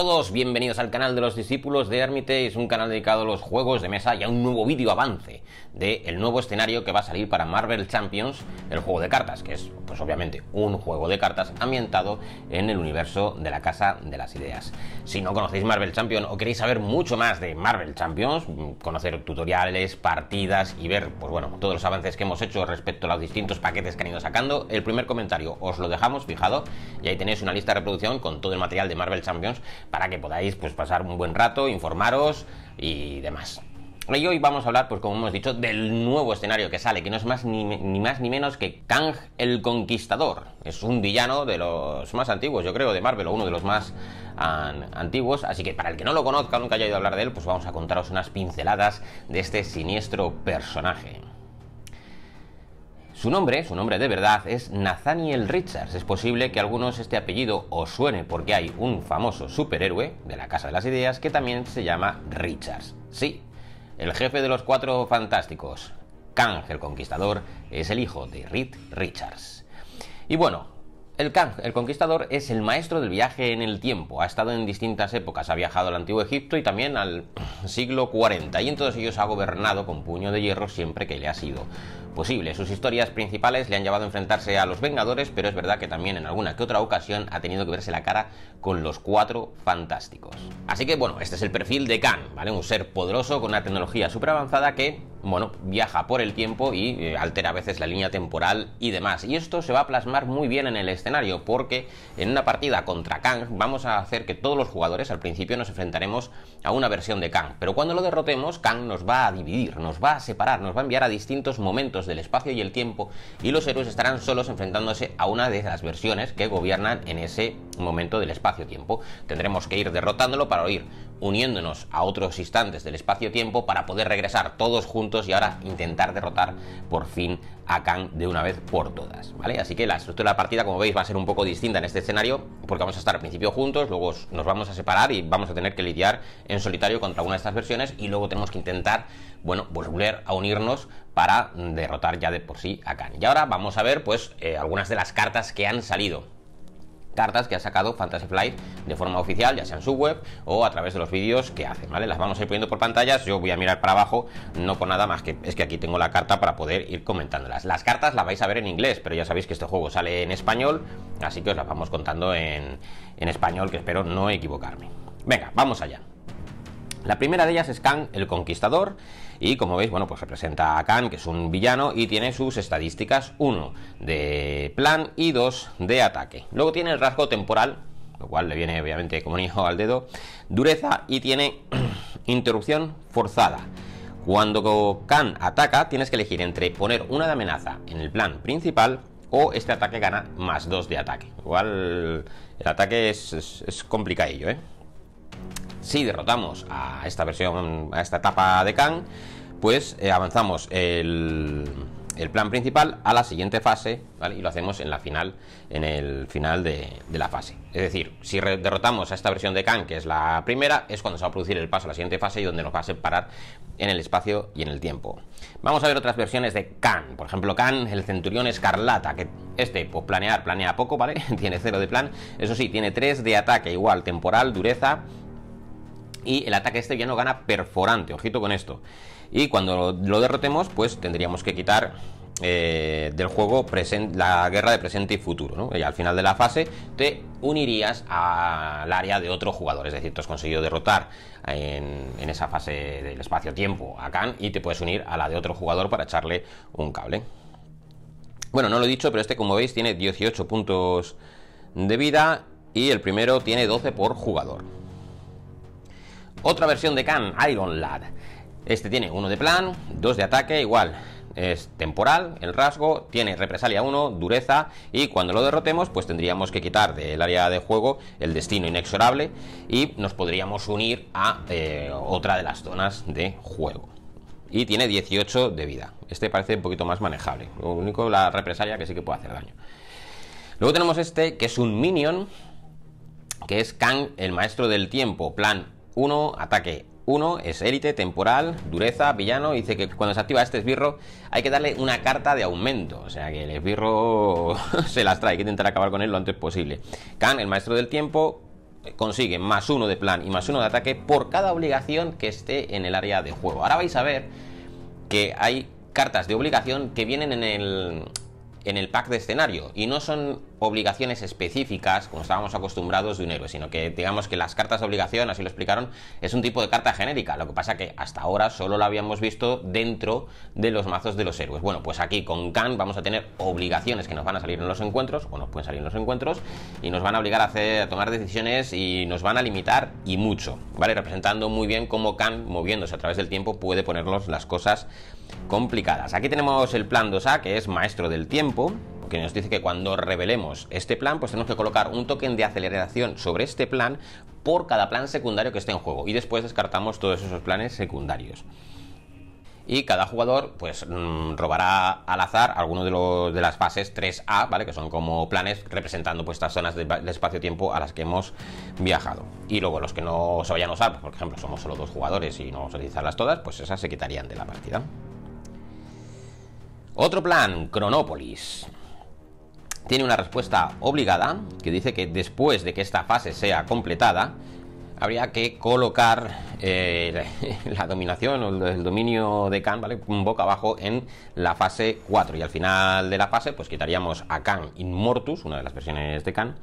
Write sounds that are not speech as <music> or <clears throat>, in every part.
todos, bienvenidos al canal de los discípulos de ermite es un canal dedicado a los juegos de mesa y a un nuevo vídeo avance del nuevo escenario que va a salir para Marvel Champions, el juego de cartas, que es pues obviamente un juego de cartas ambientado en el universo de la Casa de las Ideas. Si no conocéis Marvel Champions o queréis saber mucho más de Marvel Champions, conocer tutoriales, partidas y ver pues bueno, todos los avances que hemos hecho respecto a los distintos paquetes que han ido sacando, el primer comentario os lo dejamos fijado y ahí tenéis una lista de reproducción con todo el material de Marvel Champions para que podáis pues, pasar un buen rato, informaros y demás. Y hoy vamos a hablar, pues como hemos dicho, del nuevo escenario que sale, que no es más ni, más ni menos que Kang el Conquistador. Es un villano de los más antiguos, yo creo, de Marvel, o uno de los más antiguos. Así que para el que no lo conozca, nunca haya oído hablar de él, pues vamos a contaros unas pinceladas de este siniestro personaje. Su nombre, su nombre de verdad, es Nathaniel Richards. Es posible que a algunos este apellido os suene porque hay un famoso superhéroe de la Casa de las Ideas que también se llama Richards. Sí, el jefe de los cuatro fantásticos, Kang el Conquistador, es el hijo de Reed Richards. Y bueno, el Kang, el conquistador, es el maestro del viaje en el tiempo. Ha estado en distintas épocas, ha viajado al antiguo Egipto y también al <clears throat> siglo 40, y en todos ellos ha gobernado con puño de hierro siempre que le ha sido posible. Sus historias principales le han llevado a enfrentarse a los Vengadores, pero es verdad que también en alguna que otra ocasión ha tenido que verse la cara con los cuatro fantásticos. Así que bueno, este es el perfil de Kang, ¿vale? Un ser poderoso con una tecnología súper avanzada que bueno, viaja por el tiempo y eh, altera a veces la línea temporal y demás. Y esto se va a plasmar muy bien en el escenario porque en una partida contra Kang vamos a hacer que todos los jugadores al principio nos enfrentaremos a una versión de Kang. Pero cuando lo derrotemos, Kang nos va a dividir, nos va a separar, nos va a enviar a distintos momentos del espacio y el tiempo y los héroes estarán solos enfrentándose a una de las versiones que gobiernan en ese momento del espacio-tiempo. Tendremos que ir derrotándolo para oír uniéndonos a otros instantes del espacio-tiempo para poder regresar todos juntos y ahora intentar derrotar por fin a Khan de una vez por todas, ¿vale? Así que la estructura de la partida, como veis, va a ser un poco distinta en este escenario porque vamos a estar al principio juntos, luego nos vamos a separar y vamos a tener que lidiar en solitario contra una de estas versiones y luego tenemos que intentar, bueno, volver a unirnos para derrotar ya de por sí a Khan. Y ahora vamos a ver, pues, eh, algunas de las cartas que han salido cartas que ha sacado Fantasy Flight de forma oficial, ya sea en su web o a través de los vídeos que hacen, ¿vale? Las vamos a ir poniendo por pantallas, yo voy a mirar para abajo, no por nada más que es que aquí tengo la carta para poder ir comentándolas. Las cartas las vais a ver en inglés, pero ya sabéis que este juego sale en español, así que os las vamos contando en, en español, que espero no equivocarme. Venga, vamos allá. La primera de ellas es Khan el Conquistador y como veis, bueno, pues representa a Khan, que es un villano y tiene sus estadísticas 1 de plan y 2 de ataque. Luego tiene el rasgo temporal, lo cual le viene obviamente como un hijo al dedo, dureza y tiene <clears throat> interrupción forzada. Cuando Khan ataca, tienes que elegir entre poner una de amenaza en el plan principal o este ataque gana más 2 de ataque. Igual el ataque es, es, es complicadillo, ¿eh? Si derrotamos a esta versión, a esta etapa de Khan, pues eh, avanzamos el, plan principal a la siguiente fase, ¿vale? Y lo hacemos en la final, en el final de, de la fase. Es decir, si derrotamos a esta versión de Khan, que es la primera, es cuando se va a producir el paso a la siguiente fase y donde nos va a separar en el espacio y en el tiempo. Vamos a ver otras versiones de Khan. Por ejemplo, Khan, el centurión escarlata, que este, pues planear, planea poco, ¿vale? <laughs> tiene cero de plan. Eso sí, tiene tres de ataque igual, temporal, dureza, y el ataque este ya no gana perforante, ojito con esto. Y cuando lo derrotemos, pues tendríamos que quitar eh, del juego la guerra de presente y futuro. Y al final de la fase te unirías al área de otro jugador. Es decir, te has conseguido derrotar en, en esa fase del espacio-tiempo a Khan y te puedes unir a la de otro jugador para echarle un cable. Bueno, no lo he dicho, pero este, como veis, tiene 18 puntos de vida y el primero tiene 12 por jugador. Otra versión de Khan, Iron Lad. Este tiene uno de plan, dos de ataque, igual. Es temporal, el rasgo, tiene represalia 1, dureza y cuando lo derrotemos pues tendríamos que quitar del área de juego el destino inexorable y nos podríamos unir a eh, otra de las zonas de juego. Y tiene 18 de vida. Este parece un poquito más manejable. Lo único la represalia que sí que puede hacer daño. Luego tenemos este que es un minion que es Khan el maestro del tiempo, plan 1, ataque. 1 es élite, temporal, dureza, villano. Dice que cuando se activa este esbirro hay que darle una carta de aumento. O sea que el esbirro <laughs> se las trae, hay que intentar acabar con él lo antes posible. Khan, el maestro del tiempo, consigue más uno de plan y más uno de ataque por cada obligación que esté en el área de juego. Ahora vais a ver que hay cartas de obligación que vienen en el, en el pack de escenario y no son obligaciones específicas, como estábamos acostumbrados de un héroe, sino que digamos que las cartas de obligación, así lo explicaron, es un tipo de carta genérica, lo que pasa que hasta ahora solo la habíamos visto dentro de los mazos de los héroes. Bueno, pues aquí con Khan vamos a tener obligaciones que nos van a salir en los encuentros, o nos pueden salir en los encuentros, y nos van a obligar a, hacer, a tomar decisiones y nos van a limitar y mucho, ¿vale? Representando muy bien cómo Khan, moviéndose a través del tiempo, puede ponernos las cosas complicadas. Aquí tenemos el plan 2A, que es maestro del tiempo, que nos dice que cuando revelemos este plan, pues tenemos que colocar un token de aceleración sobre este plan por cada plan secundario que esté en juego y después descartamos todos esos planes secundarios y cada jugador pues mm, robará al azar alguno de, de las fases 3A, ¿vale? Que son como planes representando pues estas zonas de, espacio-tiempo a las que hemos viajado. Y luego los que no se vayan a usar, pues, por ejemplo, somos solo dos jugadores y no vamos a utilizarlas todas, pues esas se quitarían de la partida. Otro plan, Cronópolis tiene una respuesta obligada que dice que después de que esta fase sea completada, habría que colocar eh, <laughs> la dominación o el dominio de Khan, ¿vale? Boca abajo en la fase 4. Y al final de la fase, pues quitaríamos a Khan Inmortus, una de las versiones de Khan,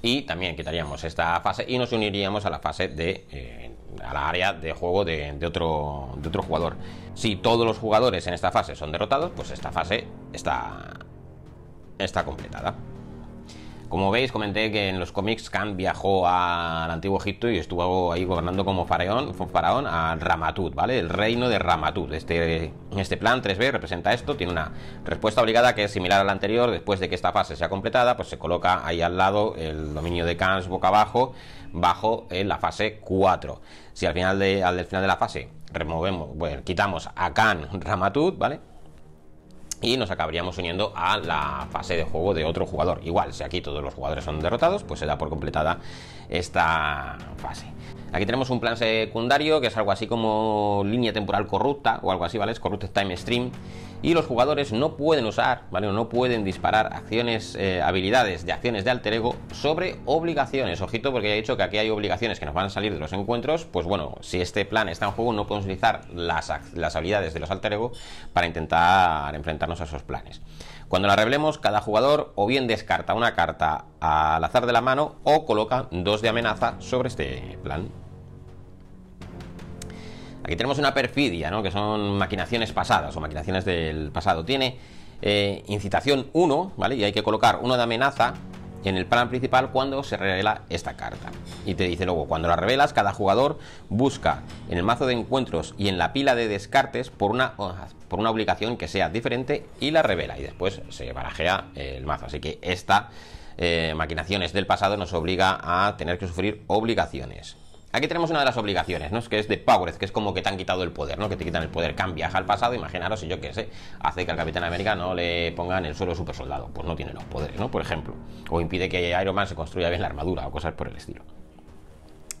y también quitaríamos esta fase y nos uniríamos a la fase de. Eh, a la área de juego otro, de otro jugador. Si todos los jugadores en esta fase son derrotados, pues esta fase está está completada. Como veis, comenté que en los cómics Khan viajó al antiguo Egipto y estuvo ahí gobernando como faraón, faraón a Ramatut, ¿vale? El reino de Ramatut. Este, este plan 3B representa esto, tiene una respuesta obligada que es similar a la anterior. Después de que esta fase sea completada, pues se coloca ahí al lado el dominio de Khan boca abajo, bajo en la fase 4. Si al final de, al final de la fase removemos, bueno, quitamos a Khan Ramatut, ¿vale? y nos acabaríamos uniendo a la fase de juego de otro jugador. Igual, si aquí todos los jugadores son derrotados, pues se da por completada esta fase. Aquí tenemos un plan secundario que es algo así como línea temporal corrupta o algo así, ¿vale? Es corrupted time stream. Y los jugadores no pueden usar, ¿vale? No pueden disparar acciones, eh, habilidades de acciones de alter ego sobre obligaciones. Ojito, porque ya he dicho que aquí hay obligaciones que nos van a salir de los encuentros. Pues bueno, si este plan está en juego, no podemos utilizar las, las habilidades de los alter ego para intentar enfrentarnos a esos planes. Cuando la revelemos, cada jugador o bien descarta una carta al azar de la mano o coloca dos de amenaza sobre este plan. Aquí tenemos una perfidia, Que son maquinaciones pasadas o maquinaciones del pasado. Tiene eh, incitación 1, ¿vale? Y hay que colocar uno de amenaza en el plan principal cuando se revela esta carta. Y te dice luego, cuando la revelas, cada jugador busca en el mazo de encuentros y en la pila de descartes por una, por una obligación que sea diferente y la revela. Y después se barajea el mazo. Así que esta eh, maquinaciones del pasado nos obliga a tener que sufrir obligaciones. Aquí tenemos una de las obligaciones, ¿no? Es que es de Powered, que es como que te han quitado el poder, ¿no? Que te quitan el poder, cambias al pasado, imaginaros, si yo qué sé, hace que al Capitán América no le pongan el suelo super soldado, pues no tiene los poderes, ¿no? Por ejemplo, o impide que Iron Man se construya bien la armadura o cosas por el estilo.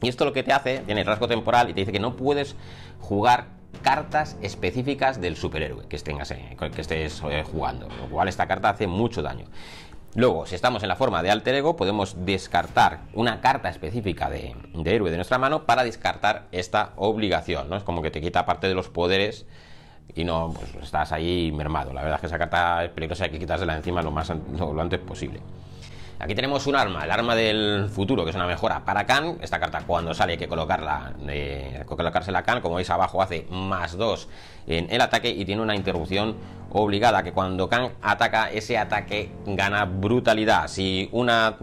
Y esto lo que te hace, tiene rasgo temporal y te dice que no puedes jugar cartas específicas del superhéroe que, que estés eh, jugando, lo cual esta carta hace mucho daño. Luego, si estamos en la forma de alter ego, podemos descartar una carta específica de, héroe de nuestra mano para descartar esta obligación, Es como que te quita parte de los poderes y no pues, estás ahí mermado. La verdad es que esa carta es peligrosa, hay que quitársela encima lo, más, lo antes posible. Aquí tenemos un arma, el arma del futuro, que es una mejora para Khan. Esta carta cuando sale hay que colocarla, eh, colocársela a Khan. Como veis abajo hace más 2 en el ataque y tiene una interrupción obligada, que cuando Khan ataca, ese ataque gana brutalidad. Si, una,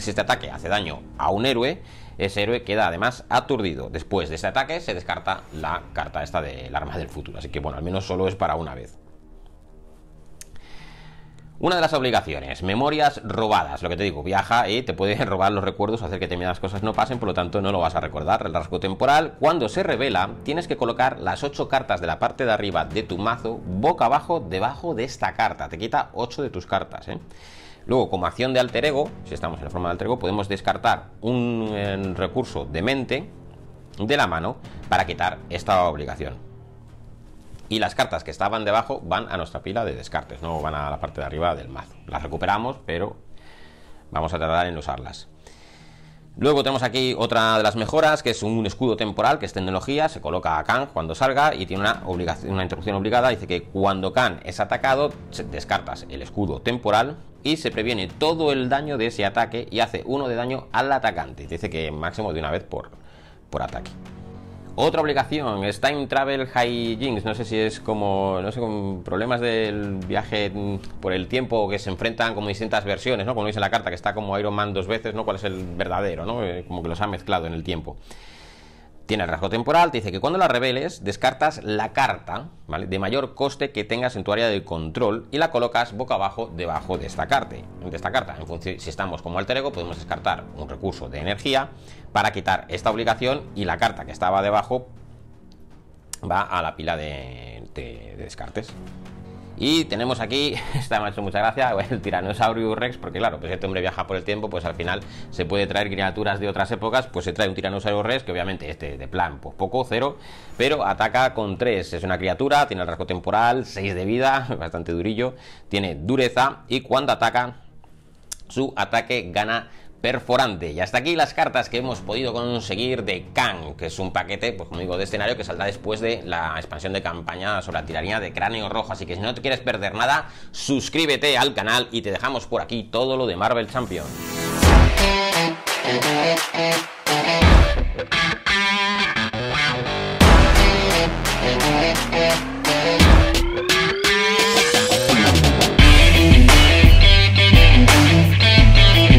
si este ataque hace daño a un héroe, ese héroe queda además aturdido. Después de este ataque se descarta la carta esta del arma del futuro. Así que bueno, al menos solo es para una vez. Una de las obligaciones, memorias robadas, lo que te digo, viaja y te puede <laughs> robar los recuerdos, hacer que determinadas cosas no pasen, por lo tanto no lo vas a recordar. El rasgo temporal, cuando se revela, tienes que colocar las 8 cartas de la parte de arriba de tu mazo boca abajo debajo de esta carta, te quita 8 de tus cartas. ¿eh? Luego, como acción de alter ego, si estamos en la forma de alter ego, podemos descartar un eh, recurso de mente de la mano para quitar esta obligación y las cartas que estaban debajo van a nuestra pila de descartes, no van a la parte de arriba del mazo. Las recuperamos, pero vamos a tardar en usarlas. Luego tenemos aquí otra de las mejoras, que es un escudo temporal, que es tecnología, se coloca a Khan cuando salga y tiene una, una interrupción obligada, dice que cuando Khan es atacado, descartas el escudo temporal y se previene todo el daño de ese ataque y hace uno de daño al atacante, dice que máximo de una vez por, por ataque. Otra obligación es Time Travel Jinx, No sé si es como, no sé, con problemas del viaje por el tiempo que se enfrentan como distintas versiones, ¿no? Como dice la carta, que está como Iron Man dos veces, ¿no? ¿Cuál es el verdadero, ¿no? Eh, como que los ha mezclado en el tiempo. Tiene el rasgo temporal, te dice que cuando la reveles descartas la carta de mayor coste que tengas en tu área de control y la colocas boca abajo debajo de esta, carta, esta carta. En si estamos como alter ego podemos descartar un recurso de energía para quitar esta obligación y la carta que estaba debajo va a la pila de descartes. Y tenemos aquí, <laughs> esta me ha hecho mucha gracia, <laughs> el Tiranosaurio Rex, porque claro, pues este hombre viaja por el tiempo, pues al final se puede traer criaturas de otras épocas, pues se trae un Tiranosaurio Rex, que obviamente este de plan, pues poco, cero, pero ataca con tres, es una criatura, tiene el rasgo temporal, 6 de vida, <laughs> bastante durillo, tiene dureza, y cuando ataca, su ataque gana Forante. Y hasta aquí las cartas que hemos podido conseguir de Kang, que es un paquete, pues como digo, de escenario que saldrá después de la expansión de campaña sobre la tiranía de Cráneo Rojo. Así que si no te quieres perder nada, suscríbete al canal y te dejamos por aquí todo lo de Marvel Champions.